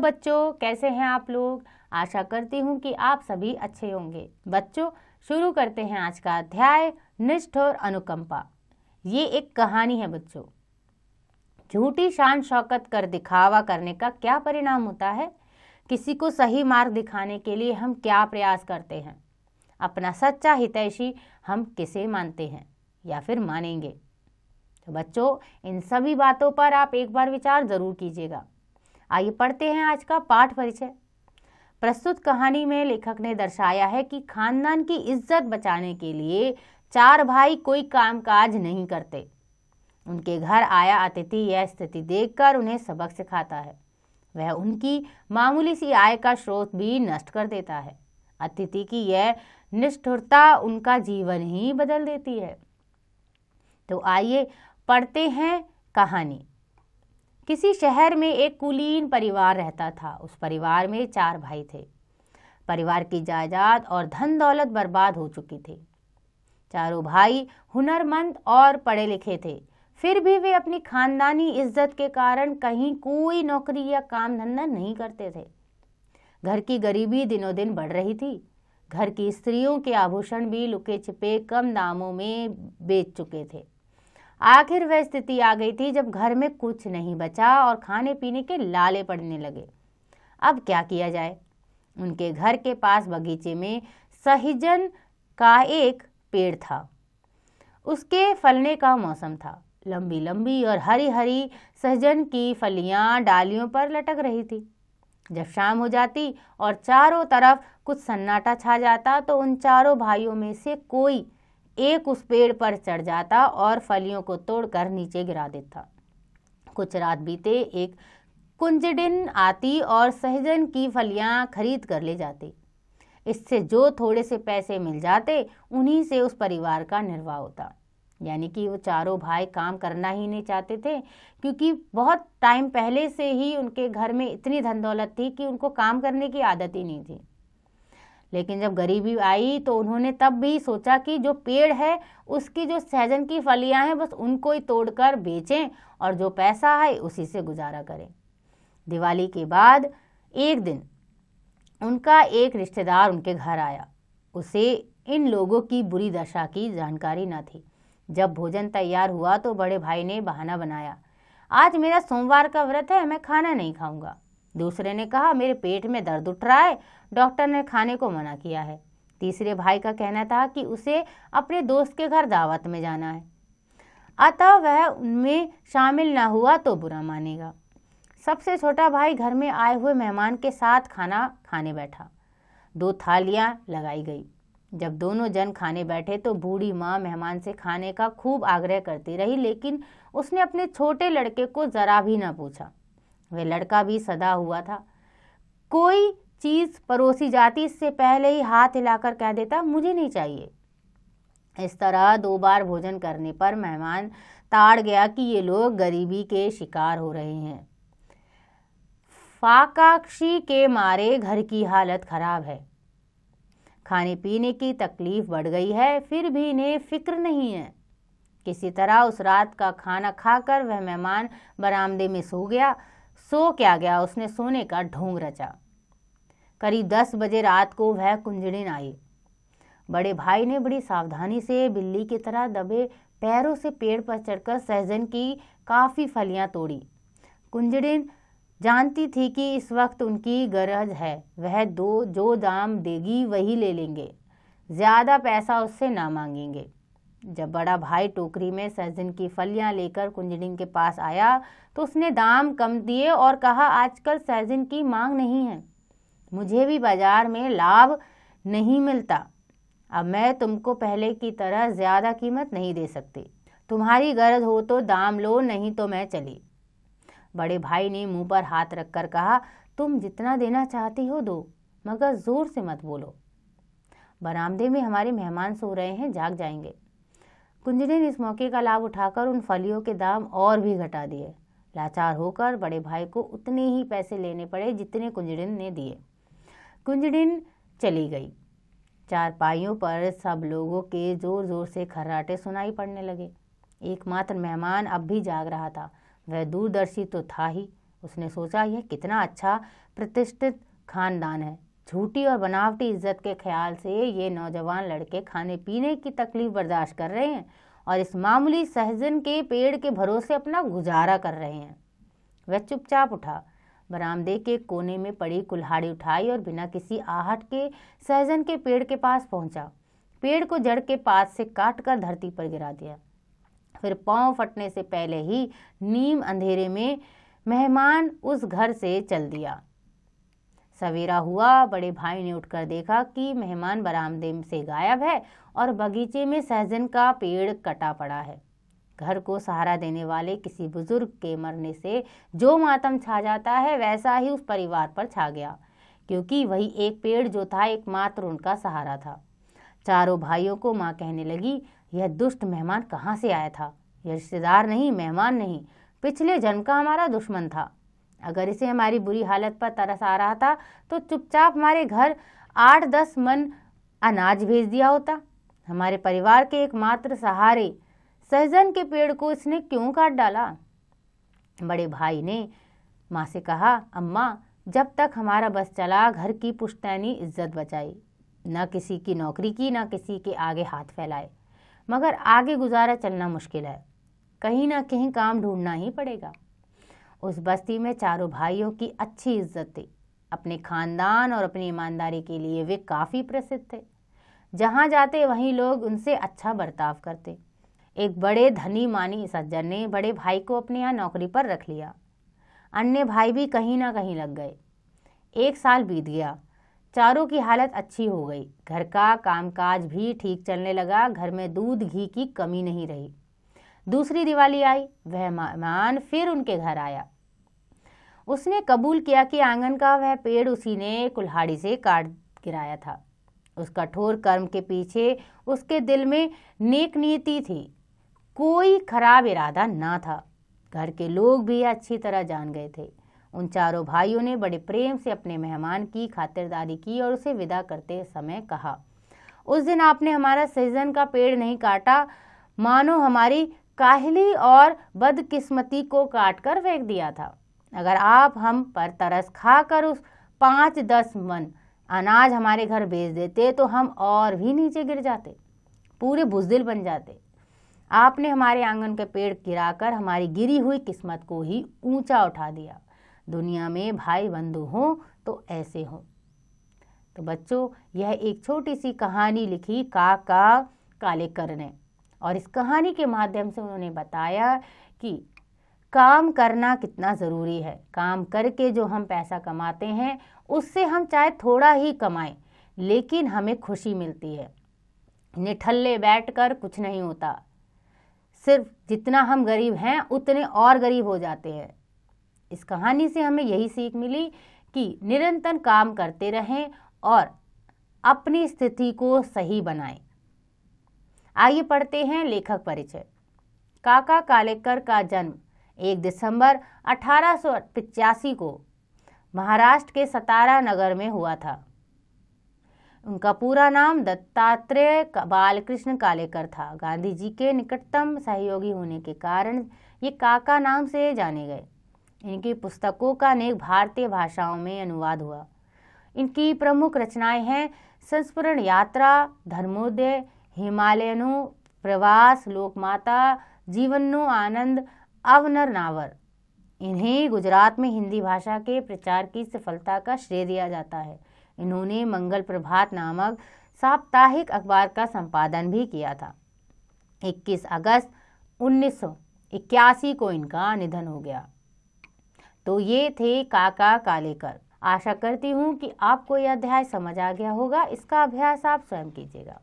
बच्चों कैसे हैं आप लोग आशा करती हूँ कि आप सभी अच्छे होंगे बच्चों शुरू करते हैं आज का अध्याय निष्ठुर अनुकंपा ये एक कहानी है बच्चों झूठी शान शौकत कर दिखावा करने का क्या परिणाम होता है किसी को सही मार्ग दिखाने के लिए हम क्या प्रयास करते हैं अपना सच्चा हितैषी हम किसे मानते हैं या फिर मानेंगे तो बच्चों इन सभी बातों पर आप एक बार विचार ज़रूर कीजिएगा आइए पढ़ते हैं आज का पाठ परिचय प्रस्तुत कहानी में लेखक ने दर्शाया है कि खानदान की इज्जत बचाने के लिए चार भाई कोई कामकाज नहीं करते उनके घर आया अतिथि यह स्थिति देखकर उन्हें सबक सिखाता है वह उनकी मामूली सी आय का स्रोत भी नष्ट कर देता है अतिथि की यह निष्ठुरता उनका जीवन ही बदल देती है तो आइए पढ़ते हैं कहानी किसी शहर में एक कुलीन परिवार रहता था उस परिवार में चार भाई थे परिवार की जायदाद और धन दौलत बर्बाद हो चुकी थी चारों भाई हुनरमंद और पढ़े लिखे थे फिर भी वे अपनी खानदानी इज्जत के कारण कहीं कोई नौकरी या काम धंधा नहीं करते थे घर की गरीबी दिनों दिन बढ़ रही थी घर की स्त्रियों के आभूषण भी लुके छिपे कम दामों में बेच चुके थे आखिर वह स्थिति आ गई थी जब घर में कुछ नहीं बचा और खाने पीने के लाले पड़ने लगे अब क्या किया जाए उनके घर के पास बगीचे में सहिजन का एक पेड़ था उसके फलने का मौसम था लंबी लंबी और हरी हरी सहजन की फलियां डालियों पर लटक रही थी जब शाम हो जाती और चारों तरफ कुछ सन्नाटा छा जाता तो उन चारों भाइयों में से कोई एक उस पेड़ पर चढ़ जाता और फलियों को तोड़कर नीचे गिरा देता कुछ रात बीते एक कुंजडिन आती और सहजन की फलियां खरीद कर ले जाती इससे जो थोड़े से पैसे मिल जाते उन्हीं से उस परिवार का निर्वाह होता यानी कि वो चारों भाई काम करना ही नहीं चाहते थे क्योंकि बहुत टाइम पहले से ही उनके घर में इतनी धन दौलत थी कि उनको काम करने की आदत ही नहीं थी लेकिन जब गरीबी आई तो उन्होंने तब भी सोचा कि जो पेड़ है उसकी जो सहजन की फलियां हैं बस उनको ही तोड़कर बेचें और जो पैसा है उसी से गुजारा करें दिवाली के बाद एक दिन उनका एक रिश्तेदार उनके घर आया उसे इन लोगों की बुरी दशा की जानकारी न थी जब भोजन तैयार हुआ तो बड़े भाई ने बहाना बनाया आज मेरा सोमवार का व्रत है मैं खाना नहीं खाऊंगा दूसरे ने कहा मेरे पेट में दर्द उठ रहा है डॉक्टर ने खाने को मना किया है तीसरे भाई का कहना था कि उसे अपने दोस्त के घर दावत में जाना है अतः वह उनमें शामिल ना हुआ तो बुरा मानेगा सबसे छोटा भाई घर में आए हुए मेहमान के साथ खाना खाने बैठा दो थालियां लगाई गई जब दोनों जन खाने बैठे तो बूढ़ी माँ मेहमान से खाने का खूब आग्रह करती रही लेकिन उसने अपने छोटे लड़के को ज़रा भी ना पूछा वह लड़का भी सदा हुआ था कोई चीज़ परोसी जाती इससे पहले ही हाथ हिलाकर कह देता मुझे नहीं चाहिए इस तरह दो बार भोजन करने पर मेहमान ताड़ गया कि ये लोग गरीबी के शिकार हो रहे हैं फाकाक्षी के मारे घर की हालत खराब है खाने पीने की तकलीफ बढ़ गई है फिर भी इन्हें फिक्र नहीं है किसी तरह उस रात का खाना खाकर वह मेहमान बरामदे में सो गया सो क्या गया उसने सोने का ढोंग रचा करीब दस बजे रात को वह कुंजड़िन आई बड़े भाई ने बड़ी सावधानी से बिल्ली की तरह दबे पैरों से पेड़ पर चढ़कर सहजन की काफ़ी फलियां तोड़ी कुंजड़िन जानती थी कि इस वक्त उनकी गरज है वह दो जो दाम देगी वही ले लेंगे ज़्यादा पैसा उससे ना मांगेंगे जब बड़ा भाई टोकरी में सहजन की फलियां लेकर कुंजड़िन के पास आया तो उसने दाम कम दिए और कहा आजकल सहजन की मांग नहीं है मुझे भी बाजार में लाभ नहीं मिलता अब मैं तुमको पहले की तरह ज़्यादा कीमत नहीं दे सकती तुम्हारी गर्ज हो तो दाम लो नहीं तो मैं चली बड़े भाई ने मुंह पर हाथ रखकर कहा तुम जितना देना चाहती हो दो मगर ज़ोर से मत बोलो बरामदे में हमारे मेहमान सो रहे हैं जाग जाएंगे कुंजनी ने इस मौके का लाभ उठाकर उन फलियों के दाम और भी घटा दिए लाचार होकर बड़े भाई को उतने ही पैसे लेने पड़े जितने कुंजड़िन ने दिए कुंजड़िन चली गई चार पाइयों पर सब लोगों के जोर जोर से खर्राटे सुनाई पड़ने लगे एकमात्र मेहमान अब भी जाग रहा था वह दूरदर्शी तो था ही उसने सोचा यह कितना अच्छा प्रतिष्ठित खानदान है झूठी और बनावटी इज्जत के ख्याल से ये नौजवान लड़के खाने पीने की तकलीफ बर्दाश्त कर रहे हैं और इस मामूली सहजन के पेड़ के भरोसे अपना गुजारा कर रहे हैं वह चुपचाप उठा बरामदे के कोने में पड़ी कुल्हाड़ी उठाई और बिना किसी आहट के सहजन के पेड़ के पास पहुंचा पेड़ को जड़ के पास से काट कर धरती पर गिरा दिया फिर पांव फटने से पहले ही नीम अंधेरे में मेहमान उस घर से चल दिया सवेरा हुआ बड़े भाई ने उठकर देखा कि मेहमान बरामदे से गायब है और बगीचे में सहजन का पेड़ कटा पड़ा है घर को सहारा देने वाले किसी बुजुर्ग के मरने से जो मातम छा जाता है वैसा ही उस परिवार पर छा गया क्योंकि वही एक पेड़ जो था एकमात्र उनका सहारा था चारों भाइयों को माँ कहने लगी यह दुष्ट मेहमान कहाँ से आया था यह रिश्तेदार नहीं मेहमान नहीं पिछले जन्म का हमारा दुश्मन था अगर इसे हमारी बुरी हालत पर तरस आ रहा था तो चुपचाप हमारे घर आठ दस मन अनाज भेज दिया होता हमारे परिवार के एकमात्र सहारे सहजन के पेड़ को इसने क्यों काट डाला बड़े भाई ने माँ से कहा अम्मा जब तक हमारा बस चला घर की पुश्तैनी इज्जत बचाई न किसी की नौकरी की न किसी के आगे हाथ फैलाए मगर आगे गुजारा चलना मुश्किल है कहीं ना कहीं काम ढूंढना ही पड़ेगा उस बस्ती में चारों भाइयों की अच्छी इज्जत थी अपने खानदान और अपनी ईमानदारी के लिए वे काफ़ी प्रसिद्ध थे जहाँ जाते वहीं लोग उनसे अच्छा बर्ताव करते एक बड़े धनी मानी सज्जन ने बड़े भाई को अपने यहाँ नौकरी पर रख लिया अन्य भाई भी कहीं ना कहीं लग गए एक साल बीत गया चारों की हालत अच्छी हो गई घर का कामकाज भी ठीक चलने लगा घर में दूध घी की कमी नहीं रही दूसरी दिवाली आई वह मेहमान फिर उनके घर आया उसने कबूल किया कि आंगन का वह पेड़ उसी ने कुल्हाड़ी से काट गिराया था उस कठोर कर्म के पीछे उसके दिल में नेक नीति थी कोई खराब इरादा ना था घर के लोग भी अच्छी तरह जान गए थे उन चारों भाइयों ने बड़े प्रेम से अपने मेहमान की खातिरदारी की और उसे विदा करते समय कहा उस दिन आपने हमारा सीजन का पेड़ नहीं काटा मानो हमारी काहली और बदकिस्मती को काट कर फेंक दिया था अगर आप हम पर तरस खा कर उस पाँच दस मन अनाज हमारे घर भेज देते तो हम और भी नीचे गिर जाते पूरे बुजदिल बन जाते आपने हमारे आंगन के पेड़ गिराकर हमारी गिरी हुई किस्मत को ही ऊंचा उठा दिया दुनिया में भाई बंधु हों तो ऐसे हो तो बच्चों यह एक छोटी सी कहानी लिखी काका कालेकर ने और इस कहानी के माध्यम से उन्होंने बताया कि काम करना कितना ज़रूरी है काम करके जो हम पैसा कमाते हैं उससे हम चाहे थोड़ा ही कमाएं लेकिन हमें खुशी मिलती है निठल्ले बैठकर कुछ नहीं होता सिर्फ जितना हम गरीब हैं उतने और गरीब हो जाते हैं इस कहानी से हमें यही सीख मिली कि निरंतर काम करते रहें और अपनी स्थिति को सही बनाएं आइए पढ़ते हैं लेखक परिचय काका कालेकर का जन्म 1 दिसंबर अठारह को महाराष्ट्र के सतारा नगर में हुआ था उनका पूरा नाम दत्तात्रेय बालकृष्ण कालेकर था गांधी जी के निकटतम सहयोगी होने के कारण ये काका नाम से जाने गए इनकी पुस्तकों का अनेक भारतीय भाषाओं में अनुवाद हुआ इनकी प्रमुख रचनाएं हैं संस्मरण यात्रा धर्मोदय हिमालयनो प्रवास लोकमाता जीवनो आनंद अवनर नावर इन्हें गुजरात में हिंदी भाषा के प्रचार की सफलता का श्रेय दिया जाता है इन्होंने मंगल प्रभात नामक साप्ताहिक अखबार का संपादन भी किया था 21 अगस्त उन्नीस को इनका निधन हो गया तो ये थे काका कालेकर आशा करती हूँ कि आपको यह अध्याय समझ आ गया होगा इसका अभ्यास आप स्वयं कीजिएगा